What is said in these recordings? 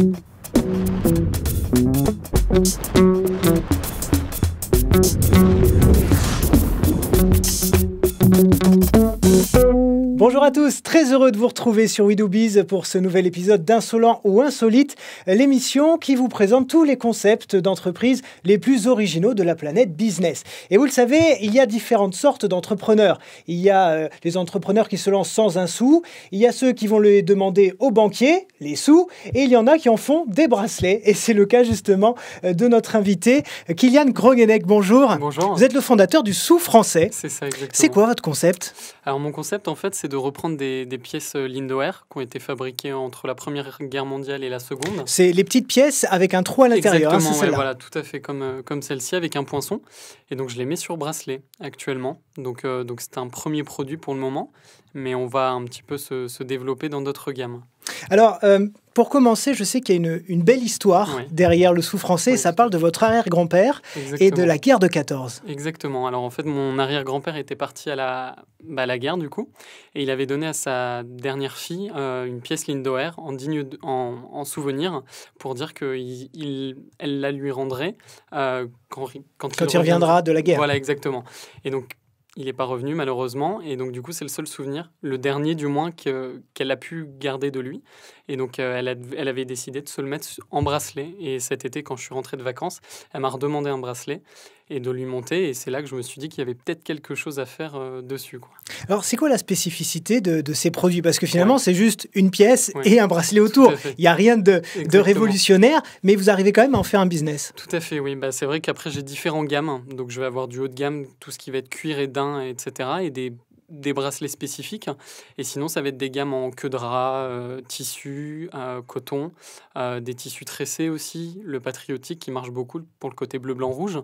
Thank you. Bonjour à tous, très heureux de vous retrouver sur WeDoBiz pour ce nouvel épisode d'Insolent ou Insolite, l'émission qui vous présente tous les concepts d'entreprise les plus originaux de la planète business. Et vous le savez, il y a différentes sortes d'entrepreneurs. Il y a euh, les entrepreneurs qui se lancent sans un sou, il y a ceux qui vont les demander aux banquiers, les sous, et il y en a qui en font des bracelets. Et c'est le cas justement euh, de notre invité, Kylian Grogenek. Bonjour. Bonjour. Vous êtes le fondateur du Sou français. C'est ça, exactement. C'est quoi votre concept Alors mon concept, en fait, c'est de reprendre des, des pièces euh, Lindauer qui ont été fabriquées entre la Première Guerre mondiale et la Seconde. C'est les petites pièces avec un trou à l'intérieur. Hein, Exactement, voilà, tout à fait comme, euh, comme celle-ci avec un poinçon. Et donc je les mets sur bracelet actuellement. Donc euh, donc c'est un premier produit pour le moment mais on va un petit peu se, se développer dans d'autres gammes. Alors, euh, pour commencer, je sais qu'il y a une, une belle histoire derrière le sou français. Ça parle de votre arrière-grand-père et de la guerre de 14. Exactement. Alors, en fait, mon arrière-grand-père était parti à la, bah, la guerre, du coup, et il avait donné à sa dernière fille euh, une pièce Lindauer en, digne en, souvenir pour dire qu'elle la lui rendrait euh, quand, quand, il, il reviendra de la guerre. Voilà, exactement. Et donc, il n'est pas revenu malheureusement. Et donc du coup, c'est le seul souvenir, le dernier du moins, qu'elle a pu garder de lui. Et donc, euh, elle, avait décidé de se le mettre en bracelet. Et cet été, quand je suis rentré de vacances, elle m'a redemandé un bracelet et de lui monter. Et c'est là que je me suis dit qu'il y avait peut-être quelque chose à faire euh, dessus. Quoi. Alors, c'est quoi la spécificité de, ces produits Parce que finalement, c'est juste une pièce et un bracelet autour. Il n'y a rien de, révolutionnaire, mais vous arrivez quand même à en faire un business. Tout à fait, oui. Bah, c'est vrai qu'après, j'ai différents gammes. Donc, je vais avoir du haut de gamme, tout ce qui va être cuir et daim, etc. Et des des bracelets spécifiques. Et sinon, ça va être des gammes en queue de rat, euh, tissu, euh, coton, euh, des tissus tressés aussi, le patriotique qui marche beaucoup pour le côté bleu, blanc, rouge.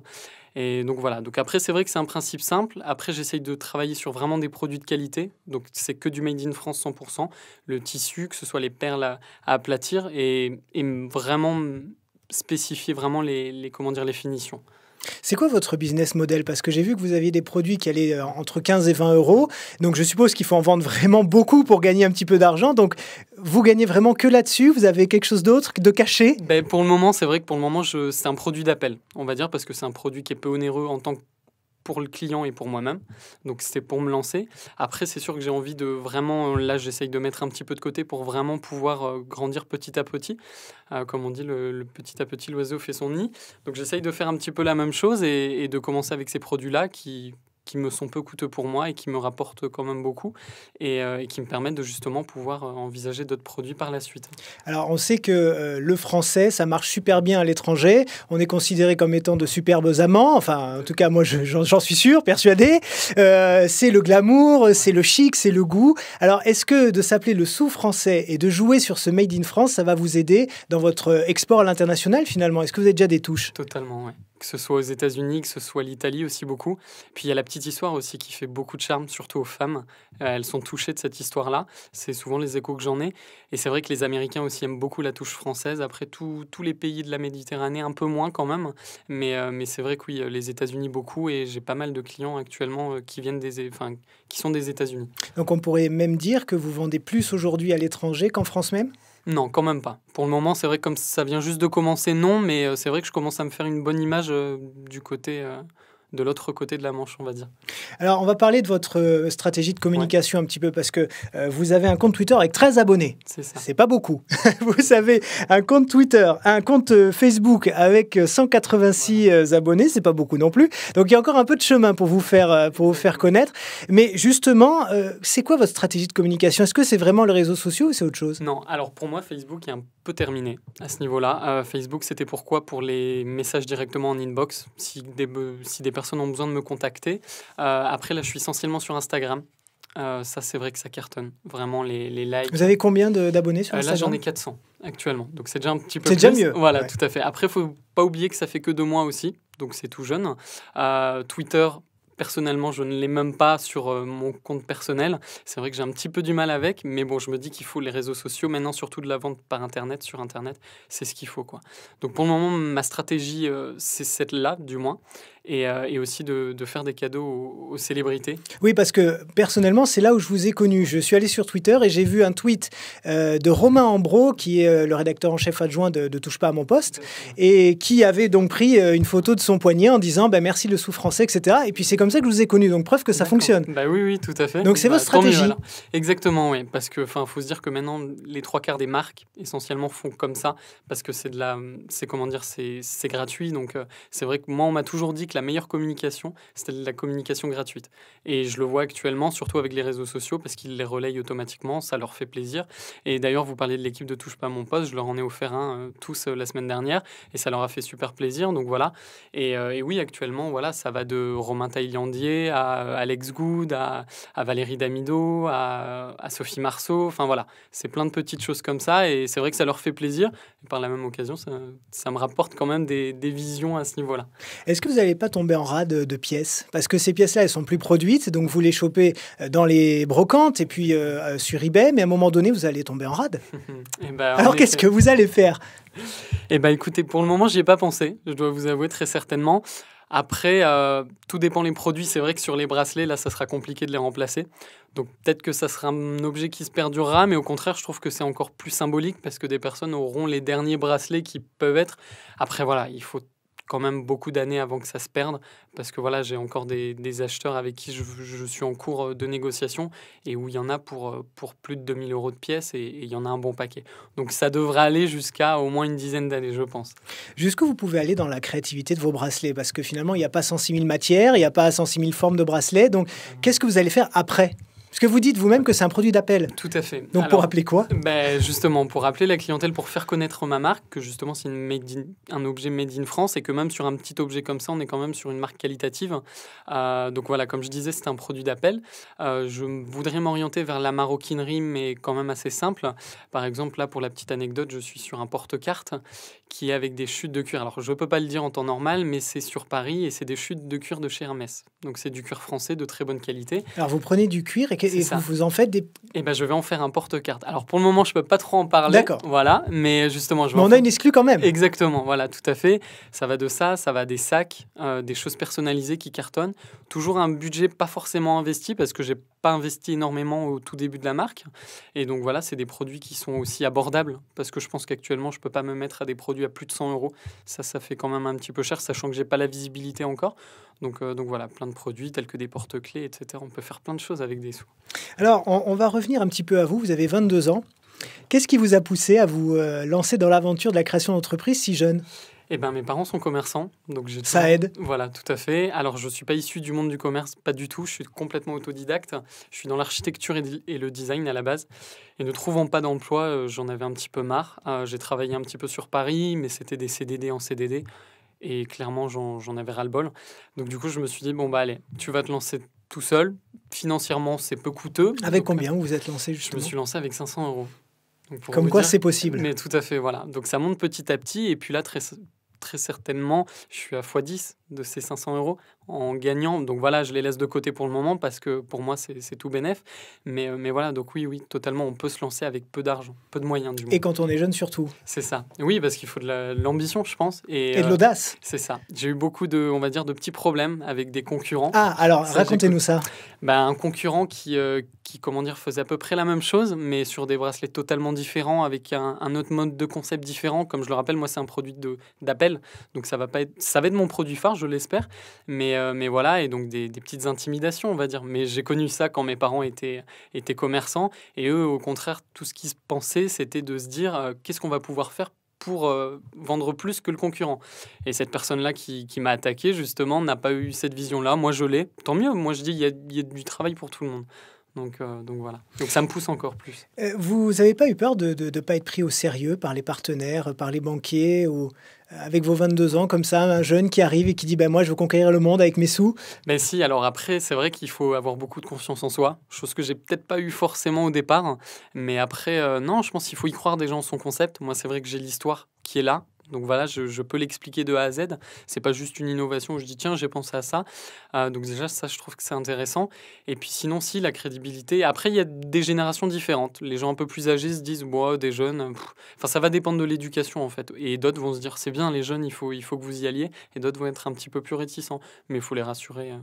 Et donc voilà. Donc après, c'est vrai que c'est un principe simple. Après, j'essaye de travailler sur vraiment des produits de qualité. Donc c'est que du made in France 100%. Le tissu, que ce soit les perles à, aplatir et, vraiment spécifier vraiment les, comment dire, les finitions. C'est quoi votre business model Parce que j'ai vu que vous aviez des produits qui allaient euh, entre 15 et 20 euros. Donc je suppose qu'il faut en vendre vraiment beaucoup pour gagner un petit peu d'argent. Donc vous gagnez vraiment que là-dessus Vous avez quelque chose d'autre de caché ben Pour le moment, c'est vrai que pour le moment, c'est un produit d'appel, on va dire, parce que c'est un produit qui est peu onéreux en tant que pour le client et pour moi-même. Donc c'était pour me lancer. Après, c'est sûr que j'ai envie de vraiment, là j'essaye de mettre un petit peu de côté pour vraiment pouvoir euh, grandir petit à petit. Euh, comme on dit, le, petit à petit l'oiseau fait son nid. Donc j'essaye de faire un petit peu la même chose et de commencer avec ces produits-là qui qui me sont peu coûteux pour moi et qui me rapportent quand même beaucoup et, euh, qui me permettent de justement pouvoir euh, envisager d'autres produits par la suite. Alors on sait que euh, le français, ça marche super bien à l'étranger. On est considéré comme étant de superbes amants. Enfin, en tout cas, moi, j'en suis sûr, persuadé. c'est le glamour, c'est le chic, c'est le goût. Alors est-ce que de s'appeler le sous français et de jouer sur ce Made in France, ça va vous aider dans votre export à l'international finalement Est-ce que vous avez déjà des touches Totalement, oui que ce soit aux États-Unis, que ce soit l'Italie aussi beaucoup. Puis il y a la petite histoire aussi qui fait beaucoup de charme, surtout aux femmes. Euh, elles sont touchées de cette histoire-là. C'est souvent les échos que j'en ai. Et c'est vrai que les Américains aussi aiment beaucoup la touche française. Après, tous les pays de la Méditerranée, un peu moins quand même. Mais, euh, mais c'est vrai que oui, euh, les États-Unis beaucoup. Et j'ai pas mal de clients actuellement qui, viennent des, qui sont des États-Unis. Donc on pourrait même dire que vous vendez plus aujourd'hui à l'étranger qu'en France même non, quand même pas. Pour le moment, c'est vrai que comme ça vient juste de commencer, non, mais euh, c'est vrai que je commence à me faire une bonne image euh, du côté euh, de l'autre côté de la Manche, on va dire. Alors, on va parler de votre euh, stratégie de communication un petit peu parce que euh, vous avez un compte Twitter avec 13 abonnés. C'est pas beaucoup. vous avez un compte Twitter, un compte euh, Facebook avec 186 abonnés, c'est pas beaucoup non plus. Donc, il y a encore un peu de chemin pour vous faire, pour faire connaître. Mais justement, c'est quoi votre stratégie de communication Est-ce que c'est vraiment les réseaux sociaux ou c'est autre chose Non, alors pour moi, Facebook est un peu terminé à ce niveau-là. Facebook, c'était pourquoi Pour les messages directement en inbox. Si si des personnes personnes ont besoin de me contacter. Euh, après, là, je suis essentiellement sur Instagram. Euh, ça, c'est vrai que ça cartonne. Vraiment, les, les likes. Vous avez combien d'abonnés sur Instagram euh, Là, j'en ai 400 actuellement. Donc, c'est déjà un petit peu C'est déjà mieux. Voilà, tout à fait. Après, il faut pas oublier que ça fait que deux mois aussi. Donc, c'est tout jeune. Twitter, personnellement, je ne l'ai même pas sur mon compte personnel. C'est vrai que j'ai un petit peu du mal avec. Mais bon, je me dis qu'il faut les réseaux sociaux. Maintenant, surtout de la vente par Internet, sur Internet, c'est ce qu'il faut. quoi. Donc, pour le moment, ma stratégie, c'est celle-là, du moins. Euh, et, aussi de, faire des cadeaux aux, célébrités. Oui, parce que personnellement, c'est là où je vous ai connu. Je suis allé sur Twitter et j'ai vu un tweet euh, de Romain Ambro, qui est euh, le rédacteur en chef adjoint de, Touche pas à mon poste, et qui avait donc pris une photo de son poignet en disant ben merci le sou français, etc. Et puis c'est comme ça que je vous ai connu, donc preuve que ça fonctionne. Bah oui, oui, tout à fait. Donc c'est bah, votre stratégie. Exactement, oui, parce que enfin, faut se dire que maintenant, les trois quarts des marques, essentiellement, font comme ça, parce que c'est de la. C'est comment dire, c'est gratuit. Donc c'est vrai que moi, on m'a toujours dit que la meilleure communication, c'est la communication gratuite. Et je le vois actuellement, surtout avec les réseaux sociaux, parce qu'ils les relayent automatiquement, ça leur fait plaisir. Et d'ailleurs, vous parlez de l'équipe de Touche pas mon poste, je leur en ai offert un euh, tous euh, la semaine dernière, et ça leur a fait super plaisir. Donc voilà. Et, euh, oui, actuellement, voilà, ça va de Romain Taillandier à Alex Good, à, Valérie Damido, à, Sophie Marceau. Enfin voilà, c'est plein de petites choses comme ça, et c'est vrai que ça leur fait plaisir. Et par la même occasion, ça, me rapporte quand même des, des visions à ce niveau-là. Est-ce que vous n'avez pas tomber en rade de, pièces Parce que ces pièces-là, elles sont plus produites, donc vous les chopez euh, dans les brocantes et puis euh, euh, sur eBay, mais à un moment donné, vous allez tomber en rade. Eh ben, Alors qu'est-ce que vous allez faire et eh ben écoutez, pour le moment, j'y ai pas pensé, je dois vous avouer très certainement. Après, tout dépend les produits. C'est vrai que sur les bracelets, là, ça sera compliqué de les remplacer. Donc peut-être que ça sera un objet qui se perdurera, mais au contraire, je trouve que c'est encore plus symbolique parce que des personnes auront les derniers bracelets qui peuvent être. Après, voilà, il faut quand même beaucoup d'années avant que ça se perde, parce que voilà, j'ai encore des, acheteurs avec qui je, suis en cours euh, de négociation et où il y en a pour, euh, pour plus de 2000 euros de pièces et, il y en a un bon paquet. Donc ça devrait aller jusqu'à au moins une dizaine d'années, je pense. Jusqu'où vous pouvez aller dans la créativité de vos bracelets Parce que finalement, il n'y a pas 106 000 matières, il n'y a pas 106 000 formes de bracelets. Donc qu'est-ce que vous allez faire après parce que vous dites vous-même que c'est un produit d'appel. Tout à fait. Donc pour rappeler quoi ben Justement, pour rappeler la clientèle, pour faire connaître ma marque, que justement c'est un objet made in France et que même sur un petit objet comme ça, on est quand même sur une marque qualitative. Euh, donc voilà, comme je disais, c'est un produit d'appel. Euh, je voudrais m'orienter vers la maroquinerie, mais quand même assez simple. Par exemple, là, pour la petite anecdote, je suis sur un porte-carte qui est avec des chutes de cuir. Alors je ne peux pas le dire en temps normal, mais c'est sur Paris et c'est des chutes de cuir de chez Hermès. Donc c'est du cuir français de très bonne qualité. Alors vous prenez du cuir et et vous, en faites des. Eh ben, je vais en faire un porte-carte. Alors, pour le moment, je peux pas trop en parler. D'accord. Voilà, mais justement, je. Mais on a une exclue quand même. Exactement, voilà, tout à fait. Ça va de ça, ça va des sacs, euh, des choses personnalisées qui cartonnent. Toujours un budget pas forcément investi parce que j'ai pas investi énormément au tout début de la marque. Et donc voilà, c'est des produits qui sont aussi abordables parce que je pense qu'actuellement, je peux pas me mettre à des produits à plus de 100 euros. Ça, ça fait quand même un petit peu cher, sachant que j'ai pas la visibilité encore. Donc, euh, donc voilà, plein de produits tels que des porte-clés, etc. On peut faire plein de choses avec des sous. Alors, on, va revenir un petit peu à vous. Vous avez 22 ans. Qu'est-ce qui vous a poussé à vous euh, lancer dans l'aventure de la création d'entreprise si jeune eh bien, mes parents sont commerçants, donc ça aide. Voilà, tout à fait. Alors, je ne suis pas issu du monde du commerce, pas du tout. Je suis complètement autodidacte. Je suis dans l'architecture et le design à la base. Et ne trouvant pas d'emploi, euh, j'en avais un petit peu marre. Euh, j'ai travaillé un petit peu sur Paris, mais c'était des CDD en CDD. Et clairement, j'en avais ras-le-bol. Donc, du coup, je me suis dit, bon, bah, allez, tu vas te lancer tout seul. Financièrement, c'est peu coûteux. Avec combien vous êtes lancé Je me suis lancé avec 500 euros. Comme quoi, c'est possible. Mais tout à fait, voilà. Donc ça monte petit à petit. Et puis là, très, très certainement, je suis à x10 de ces 500 euros en gagnant. Donc voilà, je les laisse de côté pour le moment parce que pour moi, c'est tout bénef. Mais, mais voilà, donc oui, oui, totalement, on peut se lancer avec peu d'argent, peu de moyens du moins. Et quand on est jeune, surtout. C'est ça. Oui, parce qu'il faut de l'ambition, je pense. Et, de euh, l'audace. C'est ça. J'ai eu beaucoup de, on va dire, de petits problèmes avec des concurrents. Ah, alors racontez-nous ça. Bah, un concurrent qui, euh, qui, comment dire, faisait à peu près la même chose, mais sur des bracelets totalement différents, avec un, autre mode de concept différent. Comme je le rappelle, moi, c'est un produit d'appel. Donc ça va pas être, ça va être mon produit phare je l'espère. Mais, euh, mais voilà, et donc des, petites intimidations, on va dire. Mais j'ai connu ça quand mes parents étaient, étaient commerçants. Et eux, au contraire, tout ce qu'ils pensaient, c'était de se dire euh, qu'est-ce qu'on va pouvoir faire pour euh, vendre plus que le concurrent. Et cette personne-là qui, m'a attaqué, justement, n'a pas eu cette vision-là. Moi, je l'ai. Tant mieux. Moi, je dis, il y a du travail pour tout le monde. Donc, euh, donc voilà. Donc ça me pousse encore plus. Euh, vous n'avez pas eu peur de ne pas être pris au sérieux par les partenaires, par les banquiers ou euh, avec vos 22 ans comme ça, un jeune qui arrive et qui dit ben moi je veux conquérir le monde avec mes sous Ben si, alors après c'est vrai qu'il faut avoir beaucoup de confiance en soi, chose que j'ai peut-être pas eu forcément au départ, mais après non, je pense qu'il faut y croire des en son concept. Moi c'est vrai que j'ai l'histoire qui est là, donc voilà, je, peux l'expliquer de A à Z. C'est pas juste une innovation où je dis tiens, j'ai pensé à ça. Euh, donc déjà, ça, je trouve que c'est intéressant. Et puis sinon, si la crédibilité. Après, il y a des générations différentes. Les gens un peu plus âgés se disent moi des jeunes. Enfin, ça va dépendre de l'éducation en fait. Et d'autres vont se dire c'est bien, les jeunes, il faut, il faut que vous y alliez. Et d'autres vont être un petit peu plus réticents. Mais il faut les rassurer. Euh,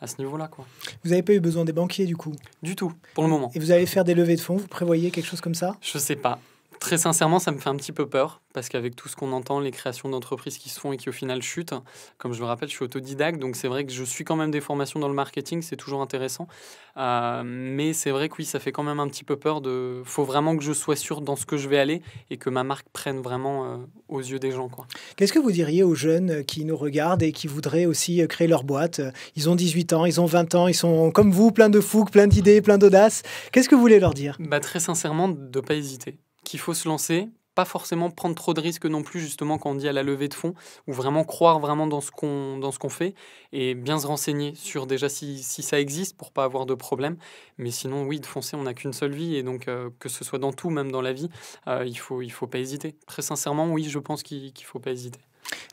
à ce niveau-là. Quoi. Vous avez pas eu besoin des banquiers du coup Du tout, pour le moment. Et vous allez faire des levées de fonds Vous prévoyez quelque chose comme ça Je sais pas. Très sincèrement, ça me fait un petit peu peur parce qu'avec tout ce qu'on entend, les créations d'entreprises qui se font et qui au final chutent, comme je le rappelle, je suis autodidacte, donc c'est vrai que je suis quand même des formations dans le marketing, c'est toujours intéressant. Euh, mais c'est vrai que oui, ça fait quand même un petit peu peur. De, faut vraiment que je sois sûr dans ce que je vais aller et que ma marque prenne vraiment euh, aux yeux des gens. Qu'est-ce que vous diriez aux jeunes euh, qui nous regardent et qui voudraient aussi créer leur boîte Ils ont 18 ans, ils ont 20 ans, ils sont comme vous, plein de fougue, plein d'idées, plein d'audace. Qu'est-ce que vous voulez leur dire bah, Très sincèrement, de ne pas hésiter qu'il faut se lancer, pas forcément prendre trop de risques non plus, justement, quand on dit à la levée de fonds, ou vraiment croire vraiment dans ce qu'on, dans ce qu'on fait, et bien se renseigner sur déjà si, si, ça existe pour pas avoir de problème. Mais sinon, oui, de foncer, on n'a qu'une seule vie, et donc euh, que ce soit dans tout, même dans la vie, euh, il faut, il faut pas hésiter. Très sincèrement, oui, je pense qu'il, faut pas hésiter.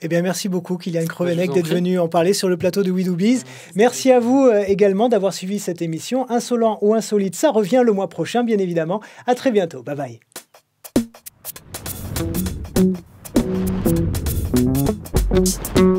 Eh bien, merci beaucoup, Kylian Crevenec, bah, d'être venu en parler sur le plateau de We Do ah, Merci à vous euh, également d'avoir suivi cette émission. Insolent ou insolite, ça revient le mois prochain, bien évidemment. À très bientôt. Bye bye. Música